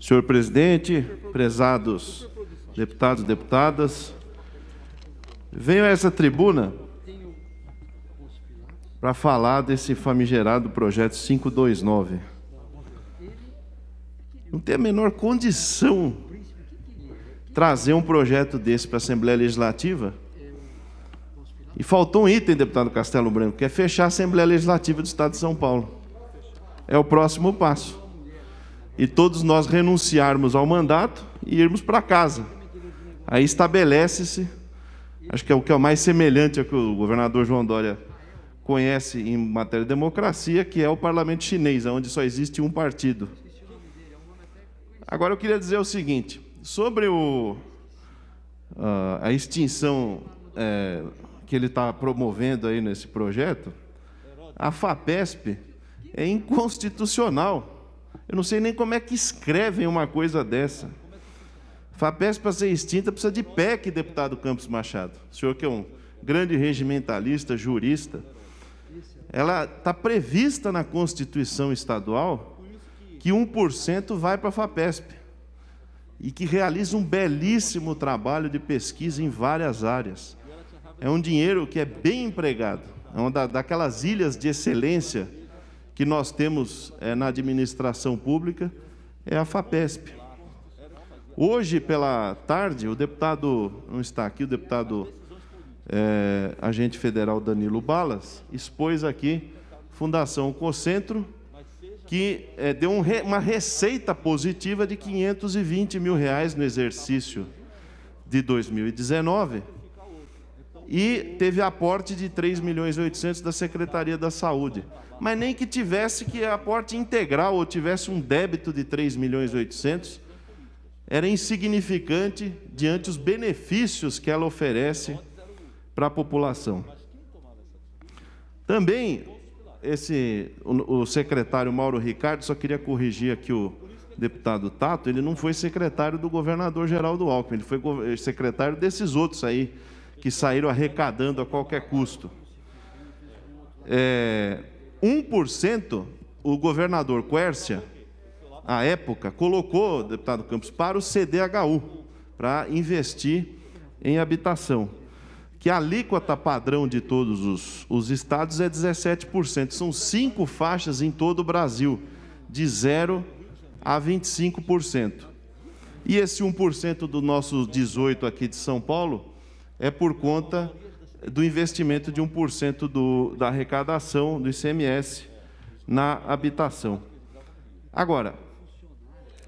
Senhor presidente, prezados deputados e deputadas, venho a essa tribuna para falar desse famigerado projeto 529. Não tem a menor condição trazer um projeto desse para a Assembleia Legislativa. E faltou um item, deputado Castelo Branco, que é fechar a Assembleia Legislativa do Estado de São Paulo. É o próximo passo e todos nós renunciarmos ao mandato e irmos para casa. Aí estabelece-se, acho que é o que é o mais semelhante ao que o governador João Dória conhece em matéria de democracia, que é o parlamento chinês, onde só existe um partido. Agora eu queria dizer o seguinte, sobre o, ah, a extinção é, que ele está promovendo aí nesse projeto, a FAPESP é inconstitucional. Eu não sei nem como é que escrevem uma coisa dessa. FAPESP, para ser extinta, precisa de PEC, deputado Campos Machado. O senhor que é um grande regimentalista, jurista. Ela está prevista na Constituição Estadual que 1% vai para a FAPESP e que realiza um belíssimo trabalho de pesquisa em várias áreas. É um dinheiro que é bem empregado, é uma daquelas ilhas de excelência que nós temos é, na administração pública é a FAPESP. Hoje, pela tarde, o deputado, não está aqui, o deputado é, agente federal Danilo Balas, expôs aqui Fundação Concentro, que é, deu um re, uma receita positiva de 520 mil reais no exercício de 2019, e teve aporte de 3 milhões e 800 da Secretaria da Saúde. Mas nem que tivesse que aporte integral ou tivesse um débito de 3 milhões e 800, era insignificante diante os benefícios que ela oferece para a população. Também esse o, o secretário Mauro Ricardo, só queria corrigir aqui o, deputado Tato, ele não foi secretário do governador Geraldo Alckmin, ele foi secretário desses outros aí, que saíram arrecadando a qualquer custo. É, 1%, o governador Quércia, à época, colocou, deputado Campos, para o CDHU, para investir em habitação. Que a alíquota padrão de todos os, os estados é 17%. São cinco faixas em todo o Brasil, de 0 a 25%. E esse 1% do nosso 18% aqui de São Paulo é por conta do investimento de 1% do, da arrecadação do ICMS na habitação. Agora,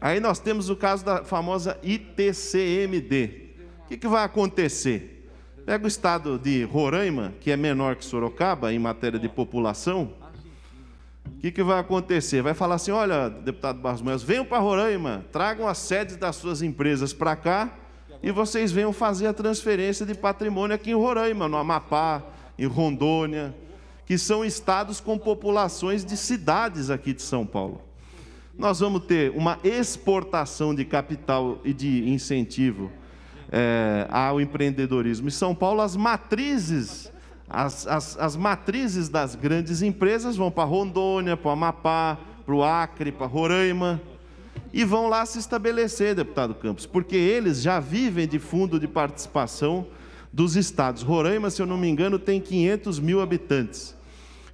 aí nós temos o caso da famosa ITCMD. O que, que vai acontecer? Pega o estado de Roraima, que é menor que Sorocaba em matéria de população, o que, que, vai acontecer? Vai falar assim: olha, deputado Barros Moedas, venham para Roraima, tragam as sedes das suas empresas para cá e vocês venham fazer a transferência de patrimônio aqui em Roraima, no Amapá, em Rondônia, que são estados com populações de cidades aqui de São Paulo. Nós vamos ter uma exportação de capital e de incentivo é, ao empreendedorismo. Em São Paulo, as matrizes, as, as, as matrizes das grandes empresas vão para Rondônia, para o Amapá, para o Acre, para Roraima e vão lá se estabelecer, deputado Campos, porque eles já vivem de fundo de participação dos estados. Roraima, se eu não me engano, tem 500 mil habitantes.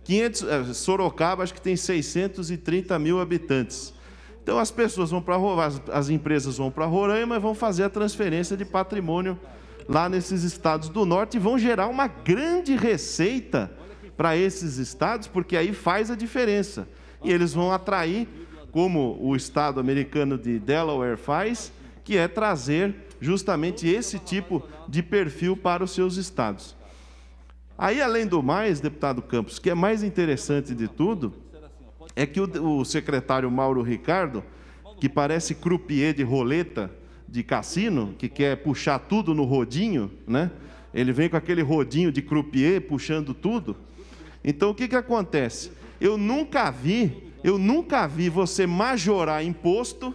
500, eh, Sorocaba, acho que tem 630 mil habitantes. Então, as pessoas vão para as, as empresas vão para Roraima e vão fazer a transferência de patrimônio lá nesses estados do norte e vão gerar uma grande receita para esses estados, porque aí faz a diferença. E eles vão atrair como o estado americano de Delaware faz, que é trazer justamente esse tipo de perfil para os seus estados. Aí, além do mais, deputado Campos, que é mais interessante de tudo, é que o, o secretário Mauro Ricardo, que parece croupier de roleta de cassino, que quer puxar tudo no rodinho, né? Ele vem com aquele rodinho de croupier puxando tudo. Então, o que, que acontece? Eu nunca vi eu nunca vi você majorar imposto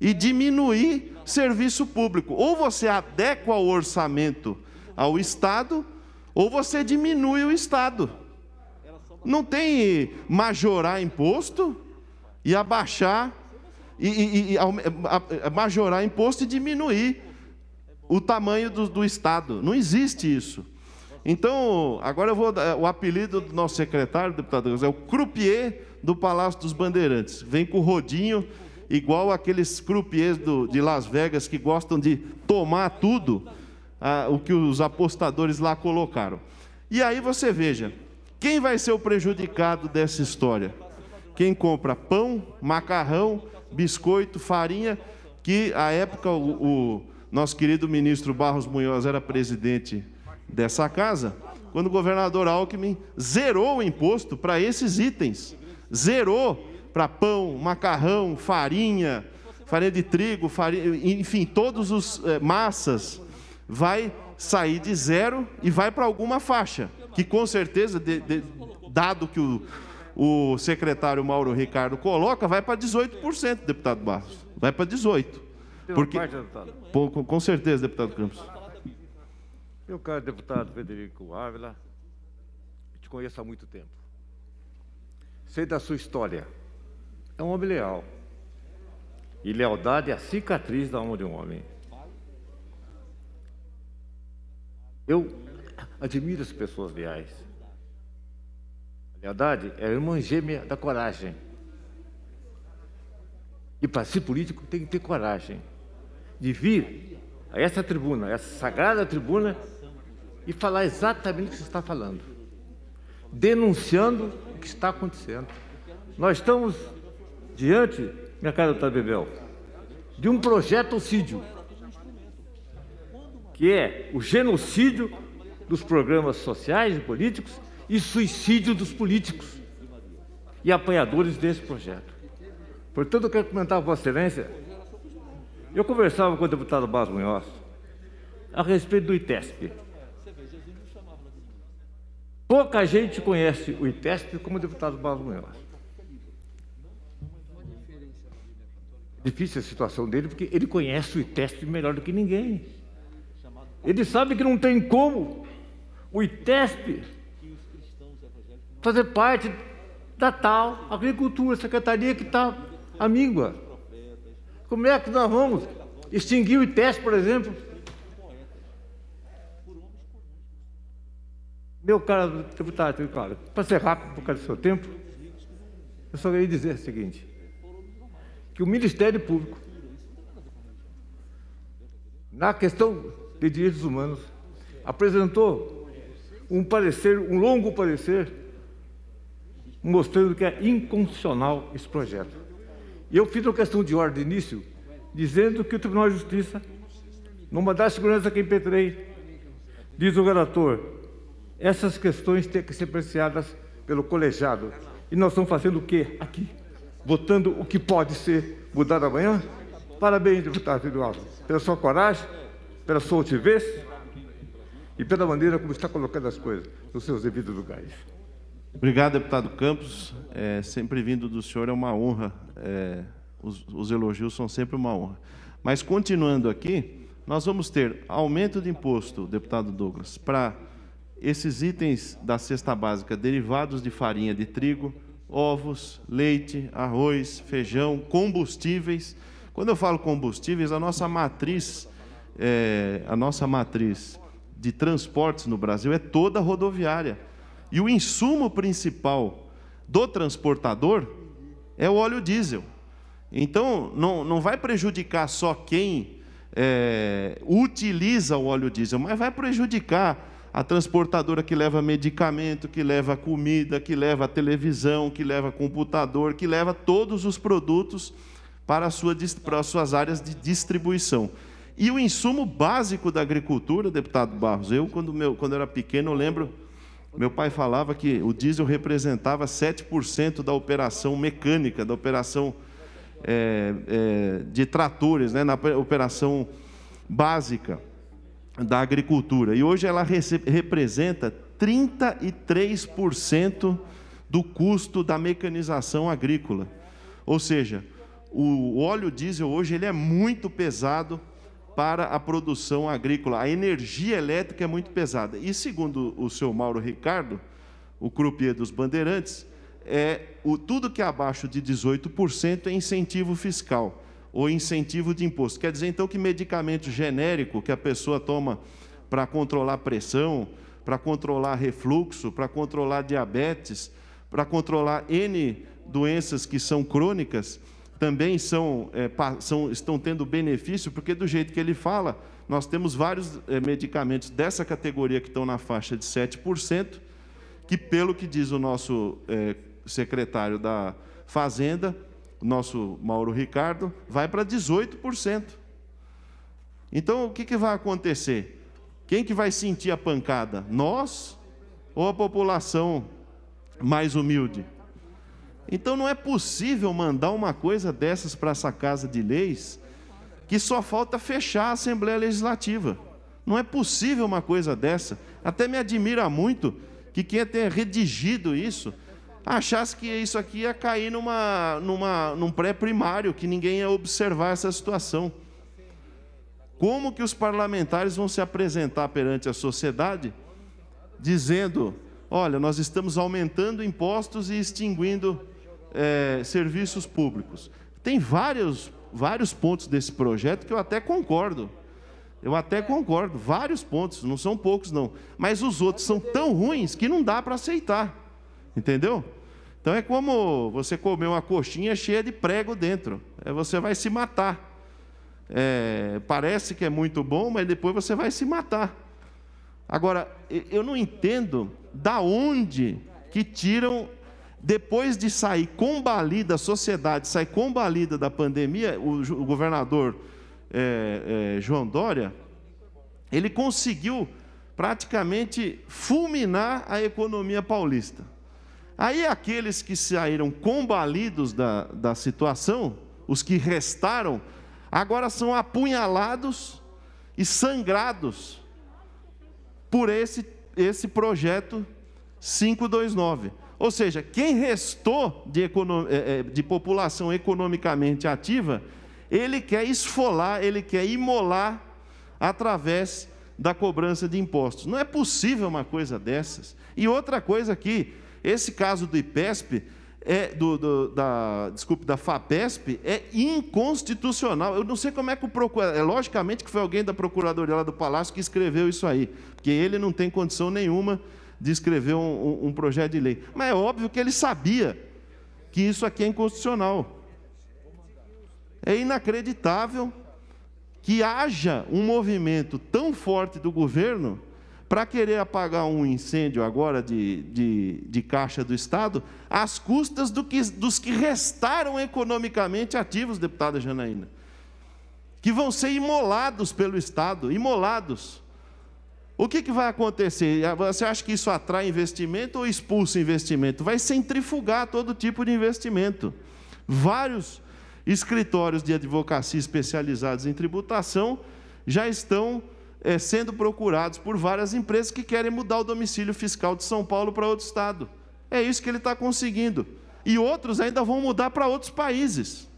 e diminuir serviço público. Ou você adequa o orçamento ao Estado, ou você diminui o Estado. Não tem majorar imposto e abaixar, e, e, e a, a, majorar imposto e diminuir o tamanho do, do Estado. Não existe isso. Então, agora eu vou. O apelido do nosso secretário, deputado, é o croupier do Palácio dos Bandeirantes. Vem com o rodinho, igual aqueles croupiers do, de Las Vegas que gostam de tomar tudo ah, o que os apostadores lá colocaram. E aí você veja, quem vai ser o prejudicado dessa história? Quem compra pão, macarrão, biscoito, farinha, que à época o, o nosso querido ministro Barros Munhoz era presidente dessa casa, quando o governador Alckmin zerou o imposto para esses itens zerou para pão, macarrão, farinha, farinha de trigo, farinha, enfim, todos os é, massas, vai sair de zero e vai para alguma faixa, que com certeza, de, de, dado que o, o secretário Mauro Ricardo coloca, vai para 18%, deputado Barros, vai para 18%. Porque, com, com certeza, deputado Campos. Meu caro deputado Federico Ávila, te conheço há muito tempo sei da sua história. É um homem leal. E lealdade é a cicatriz da alma de um homem. Eu admiro as pessoas leais. A lealdade é a irmã gêmea da coragem. E para ser político tem que ter coragem de vir a essa tribuna, essa sagrada tribuna, e falar exatamente o que você está falando, denunciando que está acontecendo. Nós estamos diante, minha cara doutora Bebel, de um projeto ocídio, que é o genocídio dos programas sociais e políticos e suicídio dos políticos e apanhadores desse projeto. Portanto, eu quero comentar a Vossa Excelência. Eu conversava com o deputado Bas Munhoz a respeito do ITESP. Pouca gente conhece o ITESP como o deputado Balbuelas. Difícil a situação dele, porque ele conhece o ITESP melhor do que ninguém. Ele sabe que não tem como o ITESP fazer parte da tal agricultura, secretaria que está amíngua. Como é que nós vamos extinguir o ITESP, por exemplo? Meu caro deputado, claro, para ser rápido por causa do seu tempo, eu só queria dizer o seguinte, que o Ministério Público, na questão de direitos humanos, apresentou um parecer, um longo parecer, mostrando que é inconstitucional esse projeto. E eu fiz uma questão de ordem de início, dizendo que o Tribunal de Justiça não dá segurança que quem diz o relator, essas questões têm que ser apreciadas pelo colegiado. E nós estamos fazendo o quê aqui? Votando o que pode ser mudado amanhã? Parabéns, deputado Eduardo, pela sua coragem, pela sua altivez e pela maneira como está colocando as coisas nos seus devidos lugares. Obrigado, deputado Campos. É, sempre vindo do senhor é uma honra. É, os, os elogios são sempre uma honra. Mas continuando aqui, nós vamos ter aumento de imposto, deputado Douglas, para esses itens da cesta básica, derivados de farinha de trigo, ovos, leite, arroz, feijão, combustíveis. Quando eu falo combustíveis, a nossa matriz, é, a nossa matriz de transportes no Brasil é toda rodoviária. E o insumo principal do transportador é o óleo diesel. Então, não, não vai prejudicar só quem é, utiliza o óleo diesel, mas vai prejudicar a transportadora que leva medicamento, que leva comida, que leva televisão, que leva computador, que leva todos os produtos para, sua, para as suas áreas de distribuição. E o insumo básico da agricultura, deputado Barros, eu, quando, meu, quando era pequeno, eu lembro, meu pai falava que o diesel representava 7% da operação mecânica, da operação é, é, de tratores, né, na operação básica da agricultura. E hoje ela representa 33% do custo da mecanização agrícola. Ou seja, o óleo diesel hoje ele é muito pesado para a produção agrícola. A energia elétrica é muito pesada. E segundo o seu Mauro Ricardo, o croupier dos bandeirantes, é o tudo que é abaixo de 18% é incentivo fiscal ou incentivo de imposto. Quer dizer, então, que medicamento genérico que a pessoa toma para controlar pressão, para controlar refluxo, para controlar diabetes, para controlar N doenças que são crônicas, também são, é, são, estão tendo benefício, porque do jeito que ele fala, nós temos vários é, medicamentos dessa categoria que estão na faixa de 7%, que, pelo que diz o nosso é, secretário da Fazenda, nosso Mauro Ricardo, vai para 18%. Então, o que, que vai acontecer? Quem que vai sentir a pancada? Nós ou a população mais humilde? Então, não é possível mandar uma coisa dessas para essa Casa de Leis que só falta fechar a Assembleia Legislativa. Não é possível uma coisa dessa. Até me admira muito que quem é tenha redigido isso achasse que isso aqui ia cair numa, numa, num pré-primário, que ninguém ia observar essa situação. Como que os parlamentares vão se apresentar perante a sociedade dizendo: olha, nós estamos aumentando impostos e extinguindo é, serviços públicos? Tem vários, vários pontos desse projeto que eu até concordo. Eu até concordo, vários pontos, não são poucos não. Mas os outros são tão ruins que não dá para aceitar. Entendeu? Então é como você comer uma coxinha cheia de prego dentro. É, você vai se matar. É, parece que é muito bom, mas depois você vai se matar. Agora, eu não entendo da onde que tiram, depois de sair combalida a sociedade, sair combalida da pandemia, o, o governador é, é, João Dória, ele conseguiu praticamente fulminar a economia paulista. Aí aqueles que saíram combalidos da, da situação, os que restaram, agora são apunhalados e sangrados por esse, esse projeto 529. Ou seja, quem restou de, econo... É, é, de população economicamente ativa, ele quer esfolar, ele quer imolar através da cobrança de impostos. Não é possível uma coisa dessas. E outra coisa aqui, esse caso do IPESP, é, do, do, da, desculpe, da FAPESP, é inconstitucional. Eu não sei como é que o procurador. É, logicamente que foi alguém da Procuradoria lá do Palácio que escreveu isso aí, porque ele não tem condição nenhuma de escrever um, um, um projeto de lei. Mas é óbvio que ele sabia que isso aqui é inconstitucional. É inacreditável que haja um movimento tão forte do governo para querer apagar um incêndio agora de, de, de caixa do Estado, às custas do que, dos que restaram economicamente ativos, deputada Janaína, que vão ser imolados pelo Estado, imolados. O que, que vai acontecer? Você acha que isso atrai investimento ou expulsa investimento? Vai centrifugar todo tipo de investimento. Vários escritórios de advocacia especializados em tributação já estão é, sendo procurados por várias empresas que querem mudar o domicílio fiscal de São Paulo para outro estado. É isso que ele está conseguindo. E outros ainda vão mudar para outros países.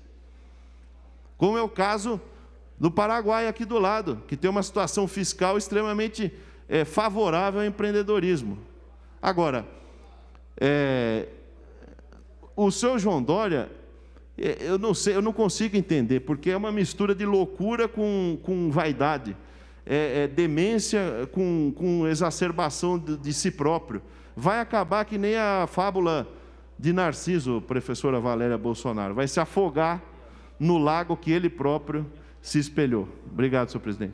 Como é o caso do Paraguai, aqui do lado, que tem uma situação fiscal extremamente é, favorável ao empreendedorismo. Agora, é, o seu João Dória, eu não sei, eu não consigo entender, porque é uma mistura de loucura com, com vaidade é, é, demência com, com exacerbação de, de si próprio. Vai acabar que nem a fábula de Narciso, professora Valéria Bolsonaro. Vai se afogar no lago que ele próprio se espelhou. Obrigado, senhor presidente.